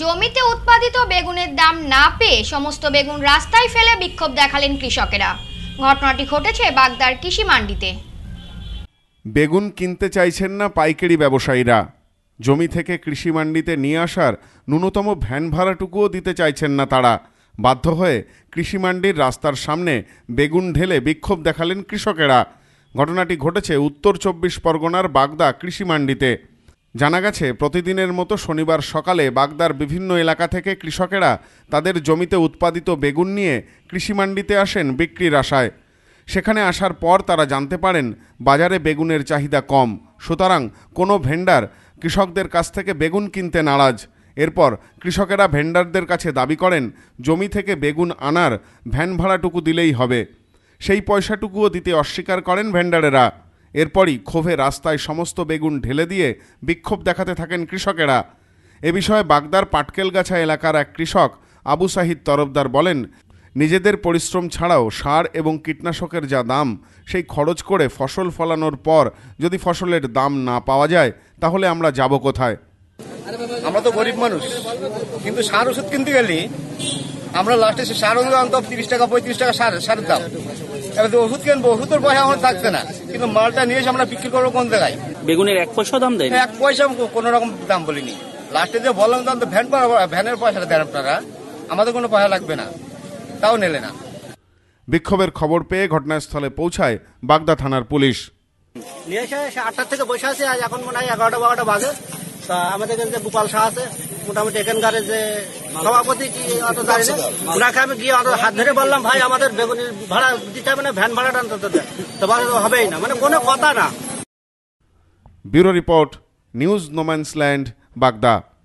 জমিতে উৎপাদিত বেগুনের দাম না পেয়ে সমস্ত বেগুন রাস্তায় ফেলে বিক্ষোভ দেখালেন কৃষকেরা ঘটনাটি ঘটেছে বাগদার কৃষি মান্ডিতে বেগুন কিনতে চাইছেন না পাইকারি ব্যবসায়ীরা জমি থেকে কৃষি মান্ডিতে নিয়ে আসার ন্যূনতম ভ্যান ভাড়াটুকুও দিতে চাইছেন না তারা বাধ্য হয়ে কৃষি মান্ডির রাস্তার সামনে বেগুন ঢেলে বিক্ষোভ দেখালেন কৃষকেরা ঘটনাটি ঘটেছে উত্তর চব্বিশ পরগনার বাগদা কৃষি মান্ডিতে জানা গেছে প্রতিদিনের মতো শনিবার সকালে বাগদার বিভিন্ন এলাকা থেকে কৃষকেরা তাদের জমিতে উৎপাদিত বেগুন নিয়ে কৃষি মান্ডিতে আসেন বিক্রির আশায় সেখানে আসার পর তারা জানতে পারেন বাজারে বেগুনের চাহিদা কম সুতরাং কোনো ভেন্ডার কৃষকদের কাছ থেকে বেগুন কিনতে নারাজ এরপর কৃষকেরা ভেন্ডারদের কাছে দাবি করেন জমি থেকে বেগুন আনার ভ্যান ভাড়াটুকু দিলেই হবে সেই পয়সাটুকুও দিতে অস্বীকার করেন ভেন্ডারেরা এরপরই ক্ষোভে রাস্তায় সমস্ত বেগুন ঢেলে দিয়ে বিক্ষোভ দেখাতে থাকেন কৃষকেরা এ বিষয়ে বাগদার পাটকেলগাছা এলাকার এক কৃষক আবু সাহিদ তরফদার বলেন নিজেদের পরিশ্রম ছাড়াও সার এবং কীটনাশকের যা দাম সেই খরচ করে ফসল ফলানোর পর যদি ফসলের দাম না পাওয়া যায় তাহলে আমরা যাব কোথায় আমরা তো গরিব মানুষ কিন্তু সার ওষুধ কিনতে গেলে আমরা লাস্টে সার অনুদান তো তিরিশ টাকা পঁয়ত্রিশ টাকা সার সারের দাম এবার ওষুধ কিনবো ওষুধের পয়সা আমার থাকছে না কিন্তু মালটা নিয়ে এসে আমরা বিক্রি করবো কোন জায়গায় বেগুনের এক পয়সা দাম দেয় এক পয়সা কোনো রকম দাম বলিনি লাস্টে যে বললাম দাম তো ভ্যান ভ্যানের পয়সাটা দেড় টাকা আমাদের কোনো পয়সা লাগবে না তাও নেলে না বিক্ষোভের খবর পেয়ে ঘটনাস্থলে পৌঁছায় বাগদা থানার পুলিশ নিয়ে এসে আটটার থেকে বসে আছে আজ এখন মনে হয় এগারোটা বারোটা বাজে তা আমাদের এখানে যে গোপাল শাহ আছে মোটামুটি এখানকার যে সভাপতি কি অত জানি ওনাকে আমি গিয়ে অত হাত ধরে বললাম ভাই আমাদের বেগুনির ভাড়া দিতে হবে না ভ্যান ভাড়াটা অন্তত তো হবেই না মানে কোনো কথা না ব্যুরো রিপোর্ট নিউজ নোম্যান্সল্যান্ড বাগদা